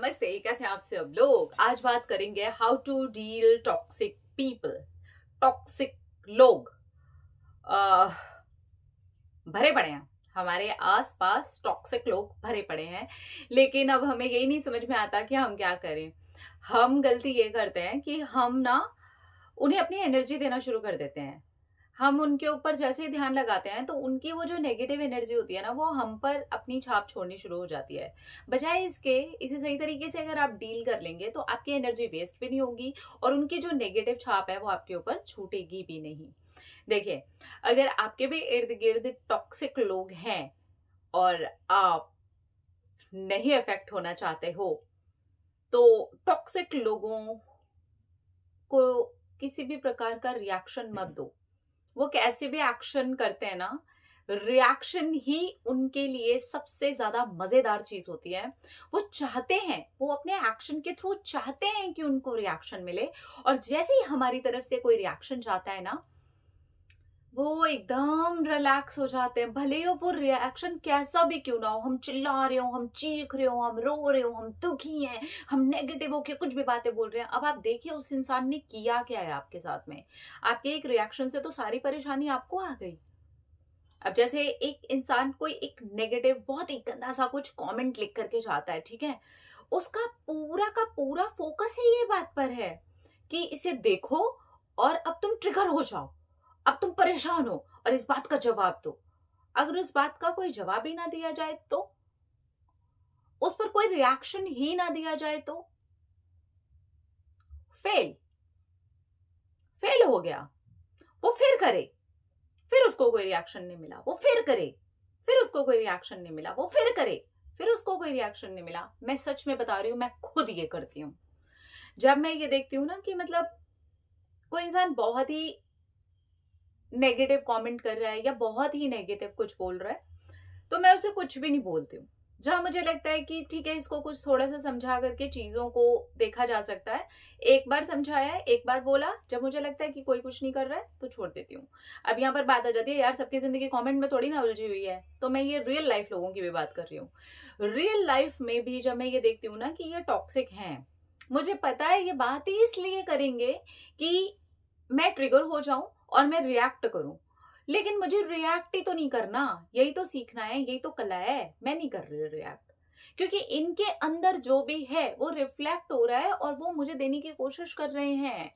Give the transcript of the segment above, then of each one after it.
नमस्ते कैसे आप सब लोग आज बात करेंगे how to deal toxic people toxic लोग आ, भरे पड़े हैं हमारे आसपास टॉक्सिक लोग भरे पड़े हैं लेकिन अब हमें यही नहीं समझ में आता कि हम क्या करें हम गलती ये करते हैं कि हम ना उन्हें अपनी एनर्जी देना शुरू कर देते हैं हम उनके ऊपर जैसे ही ध्यान लगाते हैं तो उनकी वो जो नेगेटिव एनर्जी होती है ना वो हम पर अपनी छाप छोड़नी शुरू हो जाती है बजाय इसके इसे सही तरीके से अगर आप डील कर लेंगे तो आपकी एनर्जी वेस्ट भी नहीं होगी और उनकी जो नेगेटिव छाप है वो आपके ऊपर छूटेगी भी नहीं देखिए अगर आपके भी इर्द गिर्द टॉक्सिक लोग हैं और आप नहीं अफेक्ट होना चाहते हो तो टॉक्सिक लोगों को किसी भी प्रकार का रिएक्शन मत हम्म। दो वो कैसे भी एक्शन करते हैं ना रिएक्शन ही उनके लिए सबसे ज्यादा मजेदार चीज होती है वो चाहते हैं वो अपने एक्शन के थ्रू चाहते हैं कि उनको रिएक्शन मिले और जैसे ही हमारी तरफ से कोई रिएक्शन जाता है ना वो एकदम रिलैक्स हो जाते हैं भले ही वो रिएक्शन कैसा भी क्यों ना हो हम चिल्ला रहे हो हम चीख रहे हो हम रो रहे हो हम दुखी हैं हम नेगेटिव होके कुछ भी बातें बोल रहे हैं अब आप देखिए उस इंसान ने किया क्या है आपके साथ में आपके एक रिएक्शन से तो सारी परेशानी आपको आ गई अब जैसे एक इंसान कोई एक नेगेटिव बहुत ही गंदा सा कुछ कमेंट लिख करके जाता है ठीक है उसका पूरा का पूरा फोकस ही ये बात पर है कि इसे देखो और अब तुम ट्रिगर हो जाओ अब तुम परेशान हो और इस बात का जवाब दो अगर उस बात का कोई जवाब ही ना दिया जाए तो उस पर कोई रिएक्शन ही ना दिया जाए तो फेल फेल हो गया वो फिर करे फिर उसको कोई रिएक्शन नहीं मिला वो फिर करे फिर उसको कोई रिएक्शन नहीं मिला वो फिर करे फिर उसको कोई रिएक्शन नहीं मिला मैं सच में बता रही हूं मैं खुद ये करती हूं जब मैं ये देखती हूं ना कि मतलब कोई इंसान बहुत ही नेगेटिव कमेंट कर रहा है या बहुत ही नेगेटिव कुछ बोल रहा है तो मैं उसे कुछ भी नहीं बोलती हूँ जहाँ मुझे लगता है कि ठीक है इसको कुछ थोड़ा सा समझा करके चीज़ों को देखा जा सकता है एक बार समझाया एक बार बोला जब मुझे लगता है कि कोई कुछ नहीं कर रहा है तो छोड़ देती हूँ अब यहाँ पर बात आ जाती है यार सबकी ज़िंदगी कमेंट में थोड़ी ना उलझी हुई है तो मैं ये रियल लाइफ लोगों की भी बात कर रही हूँ रियल लाइफ में भी जब मैं ये देखती हूँ ना कि ये टॉक्सिक हैं मुझे पता है ये बात ही इसलिए करेंगे कि मैं ट्रिगर हो जाऊं और मैं रिएक्ट करूं लेकिन मुझे रिएक्ट ही तो नहीं करना यही तो सीखना है यही तो कला है मैं नहीं कर रही रिएक्ट क्योंकि इनके अंदर जो भी है वो रिफ्लेक्ट हो रहा है और वो मुझे देने की कोशिश कर रहे हैं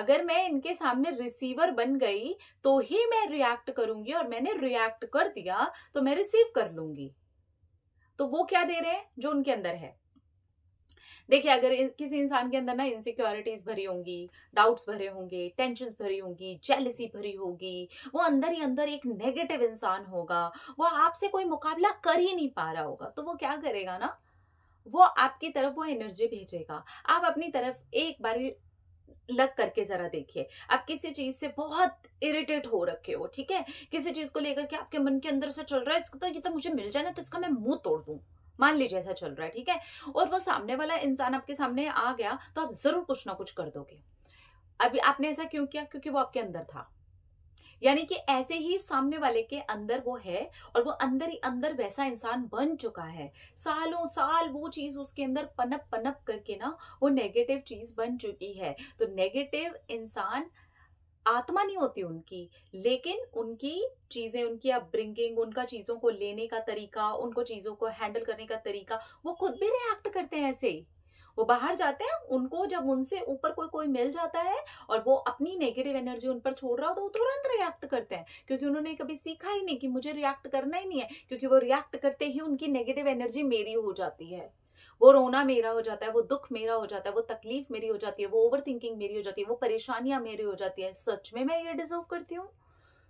अगर मैं इनके सामने रिसीवर बन गई तो ही मैं रिएक्ट करूंगी और मैंने रिएक्ट कर दिया तो मैं रिसीव कर लूंगी तो वो क्या दे रहे हैं जो उनके अंदर है देखिए अगर किसी इंसान के अंदर ना इनसिक्योरिटीज भरी होंगी डाउट्स भरे होंगे टेंशन भरी होंगी जेलसी भरी होगी वो अंदर ही अंदर एक नेगेटिव इंसान होगा वो आपसे कोई मुकाबला कर ही नहीं पा रहा होगा तो वो क्या करेगा ना वो आपकी तरफ वो एनर्जी भेजेगा आप अपनी तरफ एक बारी लग करके जरा देखिए आप किसी चीज से बहुत इरिटेट हो रखे हो ठीक है किसी चीज को लेकर के आपके मन के अंदर से चल रहा है इसको तो ये तो मुझे मिल जाए ना तो इसका मैं मुंह तोड़ दूं मान लीजिए ऐसा चल रहा है ठीक है और वो सामने वाला इंसान आपके सामने आ गया तो आप जरूर कुछ ना कुछ कर दोगे अभी आपने ऐसा क्यों किया क्योंकि वो आपके अंदर था यानी कि ऐसे ही सामने वाले के अंदर वो है और वो अंदर ही अंदर वैसा इंसान बन चुका है सालों साल वो चीज उसके अंदर पनप पनप करके ना वो नेगेटिव चीज बन चुकी है तो नेगेटिव इंसान आत्मा नहीं होती उनकी लेकिन उनकी चीज़ें उनकी अपब्रिंगिंग उनका चीज़ों को लेने का तरीका उनको चीज़ों को हैंडल करने का तरीका वो खुद भी रिएक्ट करते हैं ऐसे वो बाहर जाते हैं उनको जब उनसे ऊपर कोई कोई मिल जाता है और वो अपनी नेगेटिव एनर्जी उन पर छोड़ रहा हो तो वो तुरंत रिएक्ट करते हैं क्योंकि उन्होंने कभी सीखा ही नहीं कि मुझे रिएक्ट करना ही नहीं है क्योंकि वो रिएक्ट करते ही उनकी नेगेटिव एनर्जी मेरी हो जाती है वो रोना मेरा हो जाता है वो दुख मेरा हो जाता है वो तकलीफ मेरी हो जाती है वो ओवर थिंकिंग मेरी हो जाती है वो परेशानियां मेरी हो जाती है सच में मैं ये डिजर्व करती हूँ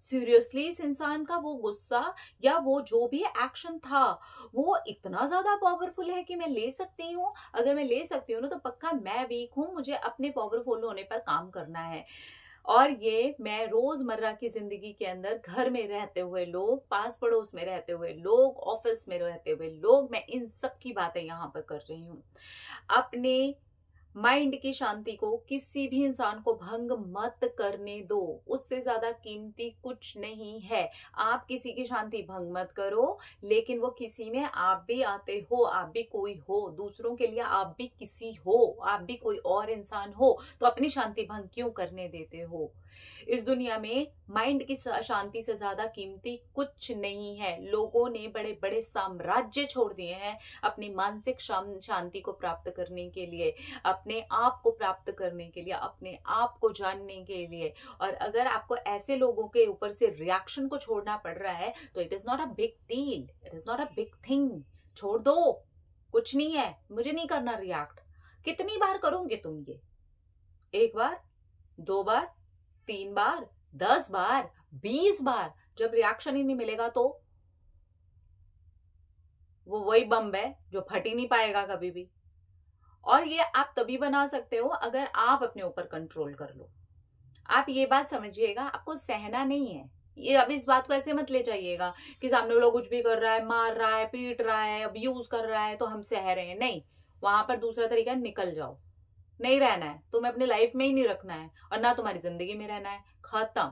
सीरियसली इस इंसान का वो गुस्सा या वो जो भी एक्शन था वो इतना ज्यादा पावरफुल है कि मैं ले सकती हूँ अगर मैं ले सकती हूँ ना तो पक्का मैं वीक हूँ मुझे अपने पावरफुल होने पर काम करना है और ये मैं रोजमर्रा की जिंदगी के अंदर घर में रहते हुए लोग पास पड़ोस में रहते हुए लोग ऑफिस में रहते हुए लोग मैं इन सब की बातें यहाँ पर कर रही हूँ अपने माइंड की शांति को किसी भी इंसान को भंग मत करने दो उससे ज्यादा कीमती कुछ नहीं है आप किसी की शांति भंग मत करो लेकिन वो किसी में आप भी आते हो आप भी कोई हो दूसरों के लिए आप भी किसी हो आप भी कोई और इंसान हो तो अपनी शांति भंग क्यों करने देते हो इस दुनिया में माइंड की शांति से ज्यादा कीमती कुछ नहीं है लोगों ने बड़े बड़े साम्राज्य छोड़ दिए हैं अपनी मानसिक शांति को प्राप्त करने के लिए अपने आप को प्राप्त करने के लिए अपने आप को जानने के लिए और अगर आपको ऐसे लोगों के ऊपर से रिएक्शन को छोड़ना पड़ रहा है तो it is not a big deal it is not a big thing छोड़ दो कुछ नहीं है मुझे नहीं करना रिएक्ट कितनी बार करोगे तुम ये एक बार दो बार तीन बार दस बार बीस बार जब रिएक्शन ही नहीं मिलेगा तो वो वही बम है जो फट ही नहीं पाएगा कभी भी और ये आप तभी बना सकते हो अगर आप अपने ऊपर कंट्रोल कर लो आप ये बात समझिएगा आपको सहना नहीं है ये अब इस बात को ऐसे मत ले जाइएगा कि सामने वाला कुछ भी कर रहा है मार रहा है पीट रहा है अब यूज कर रहा है तो हम सह रहे हैं नहीं वहां पर दूसरा तरीका निकल जाओ नहीं रहना है तुम्हें अपनी लाइफ में ही नहीं रखना है और ना तुम्हारी जिंदगी में रहना है खत्म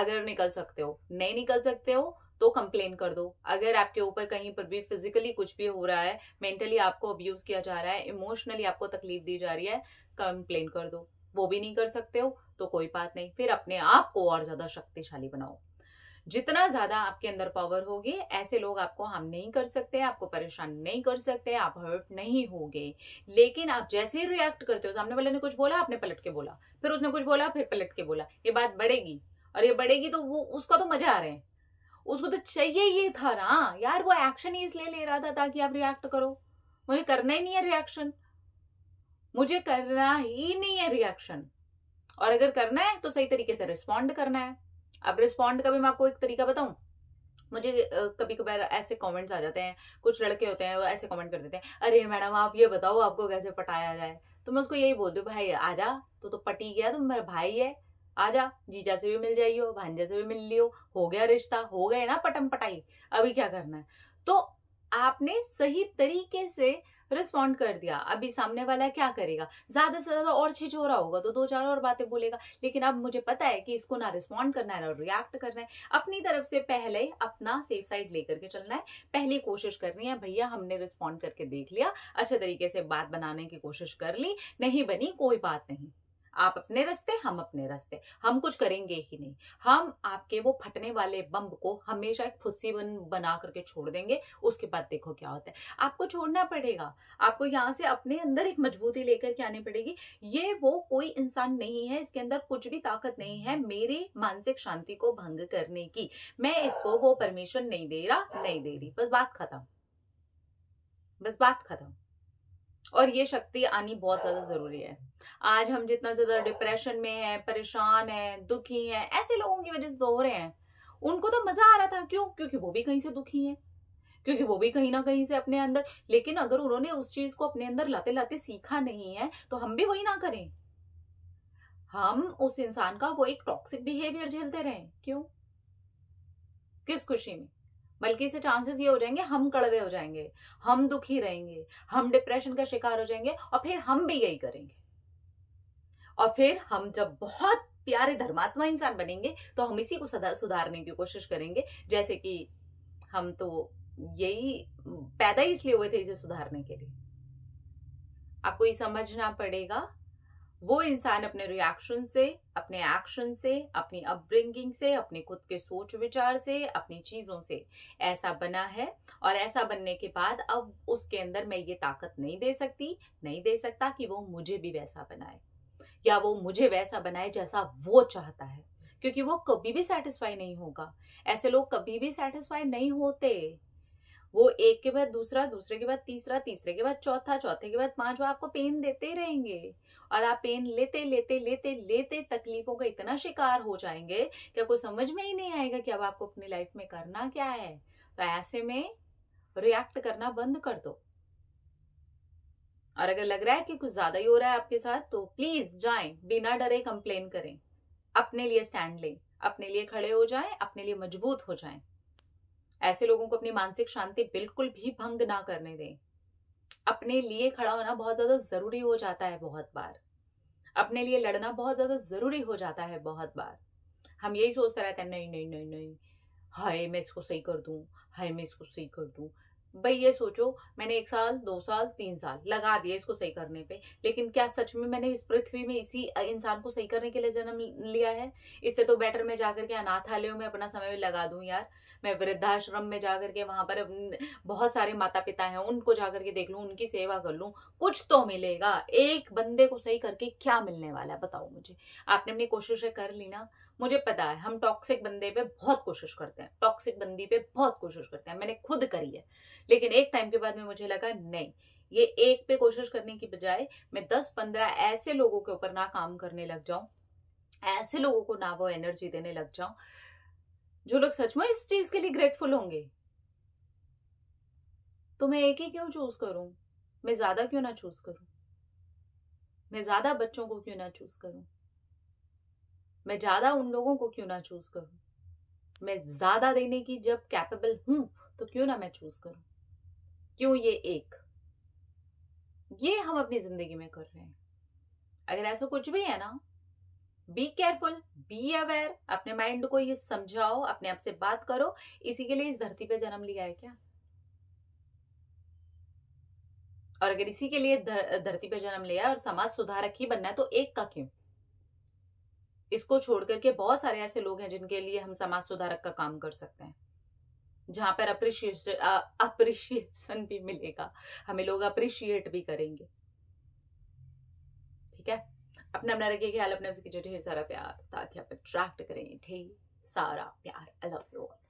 अगर निकल सकते हो नहीं निकल सकते हो तो कंप्लेन कर दो अगर आपके ऊपर कहीं पर भी फिजिकली कुछ भी हो रहा है मेंटली आपको अब्यूज किया जा रहा है इमोशनली आपको तकलीफ दी जा रही है कंप्लेन कर दो वो भी नहीं कर सकते हो तो कोई बात नहीं फिर अपने आप को और ज्यादा शक्तिशाली बनाओ जितना ज्यादा आपके अंदर पावर होगी ऐसे लोग आपको हार्म नहीं कर सकते आपको परेशान नहीं कर सकते आप हर्ट नहीं होगे लेकिन आप जैसे ही रिएक्ट करते हो सामने वाले ने कुछ बोला आपने पलट के बोला फिर उसने कुछ बोला फिर पलट के बोला ये बात बढ़ेगी और ये बढ़ेगी तो वो उसका तो मजा आ रहा है उसको तो चाहिए ये था ना यार वो एक्शन ही इसलिए ले रहा था ताकि आप रिएक्ट करो मुझे करना ही नहीं है रिएक्शन मुझे करना ही नहीं है रिएक्शन और अगर करना है तो सही तरीके से रिस्पॉन्ड करना है अब रिस्पॉन्ड का भी मैं आपको एक तरीका बताऊं मुझे कभी कभार ऐसे कमेंट्स आ जाते हैं कुछ लड़के होते हैं वो ऐसे कमेंट कर देते हैं अरे मैडम आप ये बताओ आपको कैसे पटाया जाए तो मैं उसको यही बोलती हूँ भाई जा तो तो पटी गया तो मेरा भाई है आ जा जीजा से भी मिल जाइयो भांजा से भी मिल लियो हो गया रिश्ता हो गए ना पटम पटाई अभी क्या करना है तो आपने सही तरीके से रिस्पॉन्ड कर दिया अभी सामने वाला क्या करेगा ज्यादा से ज्यादा और चीज हो रहा होगा तो दो चार और बातें बोलेगा लेकिन अब मुझे पता है कि इसको ना रिस्पॉन्ड करना है ना रिएक्ट करना है अपनी तरफ से पहले अपना सेफ साइड लेकर के चलना है पहली कोशिश करनी है भैया हमने रिस्पॉन्ड करके देख लिया अच्छे तरीके से बात बनाने की कोशिश कर ली नहीं बनी कोई बात नहीं आप अपने रास्ते हम अपने रास्ते हम कुछ करेंगे ही नहीं हम आपके वो फटने वाले बम्ब को हमेशा एक फुस्सी बन बना करके छोड़ देंगे उसके बाद देखो क्या होता है आपको छोड़ना पड़ेगा आपको यहाँ से अपने अंदर एक मजबूती लेकर के आनी पड़ेगी ये वो कोई इंसान नहीं है इसके अंदर कुछ भी ताकत नहीं है मेरे मानसिक शांति को भंग करने की मैं इसको वो परमिशन नहीं दे रहा नहीं दे रही बस बात खत्म बस बात खत्म और ये शक्ति आनी बहुत ज्यादा जरूरी है आज हम जितना ज्यादा डिप्रेशन में है परेशान है दुखी है ऐसे लोगों की वजह से तो हो रहे हैं उनको तो मजा आ रहा था क्यों क्योंकि वो भी कहीं से दुखी है क्योंकि वो भी कहीं ना कहीं से अपने अंदर लेकिन अगर उन्होंने उस चीज को अपने अंदर लाते लाते सीखा नहीं है तो हम भी वही ना करें हम उस इंसान का वो एक टॉक्सिक बिहेवियर झेलते रहे क्यों किस खुशी में बल्कि इसे चांसेस ये हो जाएंगे हम कड़वे हो जाएंगे हम दुखी रहेंगे हम डिप्रेशन का शिकार हो जाएंगे और फिर हम भी यही करेंगे और फिर हम जब बहुत प्यारे धर्मात्मा इंसान बनेंगे तो हम इसी को सुधारने की कोशिश करेंगे जैसे कि हम तो यही पैदा ही इसलिए हुए थे इसे सुधारने के लिए आपको ये समझना पड़ेगा वो इंसान अपने रिएक्शन से अपने एक्शन से अपनी अपब्रिंगिंग से अपने खुद के सोच विचार से अपनी चीज़ों से ऐसा बना है और ऐसा बनने के बाद अब उसके अंदर मैं ये ताकत नहीं दे सकती नहीं दे सकता कि वो मुझे भी वैसा बनाए या वो मुझे वैसा बनाए जैसा वो चाहता है क्योंकि वो कभी भी सेटिस्फाई नहीं होगा ऐसे लोग कभी भी सेटिस्फाई नहीं होते वो एक के बाद दूसरा दूसरे के बाद तीसरा तीसरे के बाद चौथा चौथे के बाद पांचवा आपको पेन देते रहेंगे और आप पेन लेते लेते लेते लेते तकलीफों का इतना शिकार हो जाएंगे कि आपको समझ में ही नहीं आएगा कि अब आपको अपनी लाइफ में करना क्या है तो ऐसे में रिएक्ट करना बंद कर दो और अगर लग रहा है कि कुछ ज्यादा ही हो रहा है आपके साथ तो प्लीज जाए बिना डरे कंप्लेन करें अपने लिए स्टैंड लें अपने लिए खड़े हो जाए अपने लिए मजबूत हो जाएं ऐसे लोगों को अपनी मानसिक शांति बिल्कुल भी भंग ना करने दें अपने लिए खड़ा होना बहुत ज्यादा जरूरी हो जाता है बहुत बार अपने लिए लड़ना बहुत ज्यादा जरूरी हो जाता है बहुत बार हम यही सोचते रहते हैं नहीं नहीं नहीं नहीं हाय मैं इसको सही कर दूं हाय मैं इसको सही कर दूं भाई ये सोचो मैंने एक साल दो साल तीन साल लगा दिया इसको सही करने पे लेकिन क्या सच में मैंने इस पृथ्वी में इसी इंसान को सही करने के लिए जन्म लिया है इससे तो बेटर मैं जाकर के अनाथालयों में अपना समय लगा दूं यार मैं वृद्धाश्रम में जाकर के वहाँ पर बहुत सारे माता पिता हैं उनको जा करके देख लूँ उनकी सेवा कर लूँ कुछ तो मिलेगा एक बंदे को सही करके क्या मिलने वाला है बताओ मुझे आपने अपनी कोशिशें कर ली ना मुझे पता है हम टॉक्सिक बंदे पे बहुत कोशिश करते हैं टॉक्सिक बंदी पे बहुत कोशिश करते हैं मैंने खुद करी है लेकिन एक टाइम के बाद में मुझे लगा नहीं ये एक पे कोशिश करने की बजाय मैं दस पंद्रह ऐसे लोगों के ऊपर ना काम करने लग जाऊं ऐसे लोगों को ना वो एनर्जी देने लग जाऊं जो लोग सच में इस चीज के लिए ग्रेटफुल होंगे तो मैं एक ही क्यों चूज करूं मैं ज्यादा क्यों ना चूज करूं मैं ज्यादा बच्चों को क्यों ना चूज करूं मैं ज्यादा उन लोगों को क्यों ना चूज करूं मैं ज्यादा देने की जब कैपेबल हूं तो क्यों ना मैं चूज करूं क्यों ये एक ये हम अपनी जिंदगी में कर रहे हैं अगर ऐसा कुछ भी है ना बी केयरफुल बी अवेयर अपने माइंड को ये समझाओ अपने आप से बात करो इसी के लिए इस धरती पे जन्म लिया है क्या और अगर इसी के लिए धरती पे जन्म लिया और समाज सुधारक ही बनना है तो एक का क्यों इसको छोड़ करके बहुत सारे ऐसे लोग हैं जिनके लिए हम समाज सुधारक का काम कर सकते हैं जहां पर अप्रिशिएशन अप्रिशिएशन भी मिलेगा हमें लोग अप्रिशिएट भी करेंगे ठीक है अपना अपना रखिए ख्याल अपने ढेर सारा प्यार ताकि आप अट्रैक्ट करें ढेर सारा प्यार आई लव यू ऑल